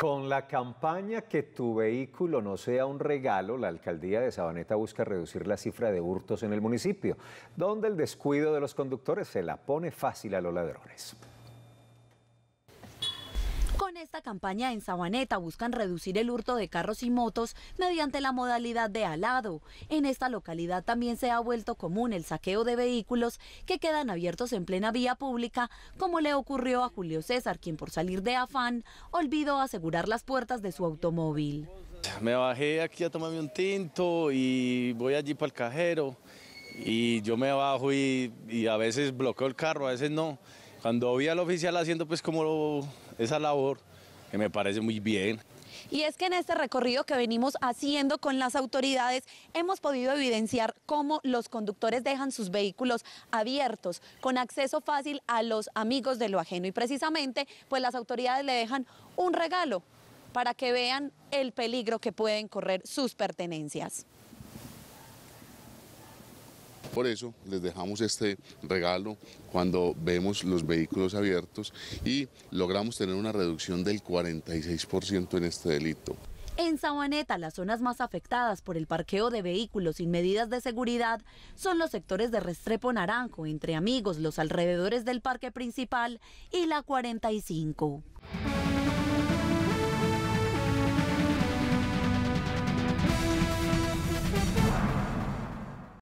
Con la campaña Que tu vehículo no sea un regalo, la alcaldía de Sabaneta busca reducir la cifra de hurtos en el municipio, donde el descuido de los conductores se la pone fácil a los ladrones. Con esta campaña en Sabaneta buscan reducir el hurto de carros y motos mediante la modalidad de alado. En esta localidad también se ha vuelto común el saqueo de vehículos que quedan abiertos en plena vía pública, como le ocurrió a Julio César, quien por salir de afán olvidó asegurar las puertas de su automóvil. Me bajé aquí a tomarme un tinto y voy allí para el cajero y yo me bajo y, a veces bloqueo el carro, a veces no. Cuando vi al oficial haciendo pues como esa labor, que me parece muy bien. Y es que en este recorrido que venimos haciendo con las autoridades hemos podido evidenciar cómo los conductores dejan sus vehículos abiertos, con acceso fácil a los amigos de lo ajeno. Y precisamente, pues las autoridades le dejan un regalo para que vean el peligro que pueden correr sus pertenencias. Por eso les dejamos este regalo cuando vemos los vehículos abiertos y logramos tener una reducción del 46% en este delito. En Sabaneta, las zonas más afectadas por el parqueo de vehículos sin medidas de seguridad son los sectores de Restrepo Naranjo, entre amigos, los alrededores del parque principal y la 45.